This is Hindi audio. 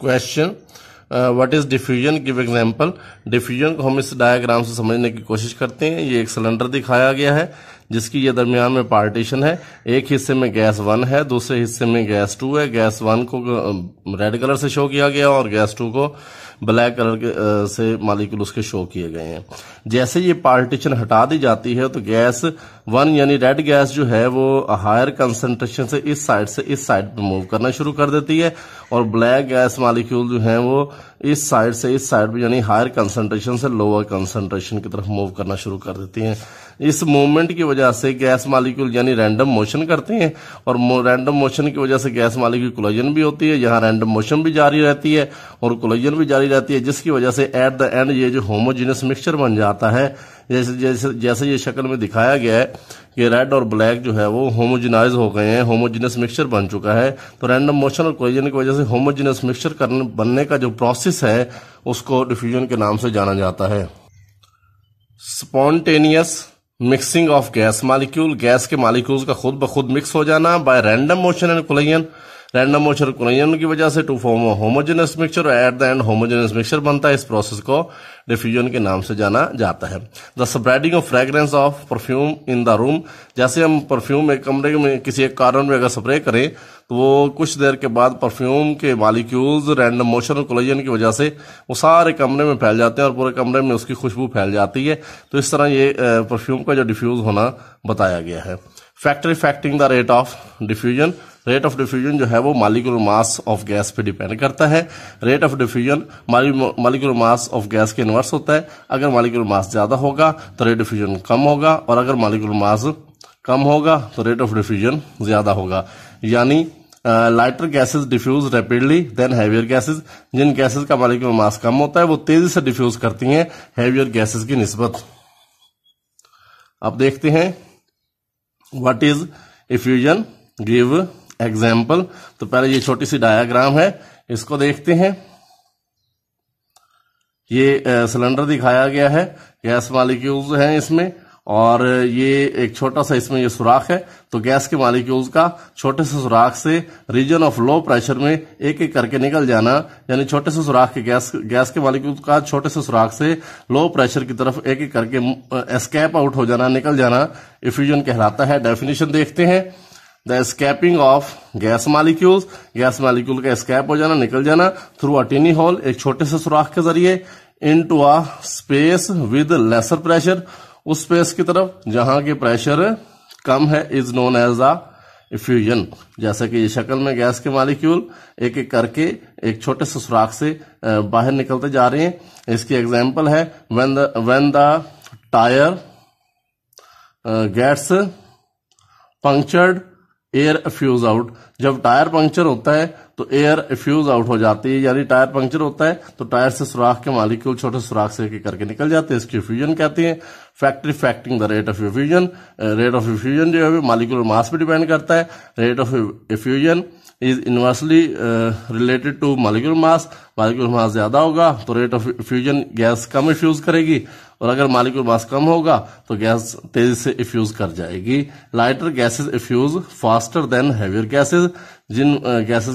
question what is diffusion give example diffusion को हम इस डायग्राम से समझने की कोशिश करते हैं ये एक सिलेंडर दिखाया गया है जिसकी ये दरमियान में पार्टीशन है एक हिस्से में गैस वन है दूसरे हिस्से में गैस टू है गैस वन को रेड uh, कलर से शो किया गया और गैस टू को ब्लैक कलर uh, से मालिक उसके शो किए गए हैं जैसे ये पार्टीशन हटा दी जाती है तो गैस वन यानी रेड गैस जो है वो हायर कंसंट्रेशन से इस साइड से इस साइड पे मूव करना शुरू कर देती है और ब्लैक गैस मालिक्यूल जो है वो इस साइड से इस साइड पर यानी हायर कंसंट्रेशन से लोअर कंसंट्रेशन की तरफ मूव करना शुरू कर देती हैं इस मूवमेंट की वजह से गैस मालिक्यूल यानी रैंडम मोशन करते हैं और रैंडम मोशन की वजह से गैस मालिक्यूल कोलोजन भी होती है यहाँ रैंडम मोशन भी जारी रहती है और कोलोजन भी जारी रहती है जिसकी वजह से एट द एंड ये जो होमोजीनियस मिक्सचर बन जाता है जैसे जैसे जैसे ये शक्ल में दिखाया गया है कि रेड और ब्लैक जो है वो होमोजिनाइज हो गए हैं होमोजेनस मिक्सचर बन चुका है तो रैंडम मोशन और कोजन की वजह से होमोजिनस मिक्सचर करने बनने का जो प्रोसेस है उसको डिफ्यूजन के नाम से जाना जाता है spontaneous mixing of gas molecule gas के मालिक्यूल्स का खुद ब खुद मिक्स हो जाना by random motion and collision random motion कुनयन की वजह से टू फॉर्म होमोजेनस मिक्सचर और at the end homogeneous mixture बनता है इस प्रोसेस को डिफ्यूजन के नाम से जाना जाता है the spreading of fragrance of perfume in the room जैसे हम परफ्यूम एक कमरे में किसी एक कारण में अगर स्प्रे करें तो वो कुछ देर के बाद परफ्यूम के मालिक्यूल्स रैंडम मोशन और कोलोजन की वजह से वो सारे कमरे में फैल जाते हैं और पूरे कमरे में उसकी खुशबू फैल जाती है तो इस तरह ये परफ्यूम का जो डिफ्यूज़ होना बताया गया है factor affecting the rate of diffusion rate of diffusion जो है वो मालिकुलर मास ऑफ गैस पे डिपेंड करता है rate of diffusion molecular mass of gas के इन्वर्स होता है अगर मालिकुलर मास ज्यादा होगा तो रेट डिफ्यूजन कम होगा और अगर मालिकुलर मास कम होगा तो रेट ऑफ डिफ्यूजन ज्यादा होगा यानी lighter gases diffuse rapidly than heavier gases जिन गैसेस का मालिकुलर मास कम होता है वो तेजी से डिफ्यूज करती हैं हैवियर गैसेस की निस्बत अब देखते हैं what is effusion give example तो पहले ये छोटी सी डायाग्राम है इसको देखते हैं ये सिलेंडर दिखाया गया है गैस मालिक्यूल्स हैं इसमें और ये एक छोटा सा इसमें ये सुराख है तो गैस के मालिक्यूल्स का छोटे से सुराख से रीजन ऑफ लो प्रेशर में एक एक करके निकल जाना यानी छोटे से सुराख के गैस गैस के मालिक्यूल्स का छोटे से सुराख से लो प्रेशर की तरफ एक एक करके एस्केप आउट हो जाना निकल जाना इफ्यूजन कहलाता है डेफिनेशन देखते हैं the escaping of gas molecules gas molecule का स्कैप हो जाना निकल जाना थ्रू अ टिनी होल एक छोटे से सुराख के जरिए into a space with lesser pressure उस स्पेस की तरफ जहां के प्रेशर कम है is known as a effusion कि ये शक्ल में गैस के मालिक्यूल एक एक करके एक छोटे से सुराख से बाहर निकलते जा रहे हैं इसकी एग्जाम्पल है when the when the tyre gets punctured air fuse out जब टायर पंक्चर होता है तो एयर फ्यूज आउट हो जाती है यानी टायर पंक्चर होता है तो टायर से सुराख के मालिक्यूल छोटे सुराख से करके निकल जाते हैं इसकी फ्यूजन कहते हैं factory affecting the rate of effusion rate of effusion जो है मालिक्यूलर मास पे डिपेंड करता है rate of effusion is inversely related to molecular mass molecular mass ज्यादा होगा तो रेट ऑफ इफ्यूजन गैस कम इफ्यूज करेगी और अगर मालिक्यूल मास कम होगा तो गैस तेजी से इफ्यूज कर जाएगी lighter gases effuse faster than heavier gases जिन गैसेज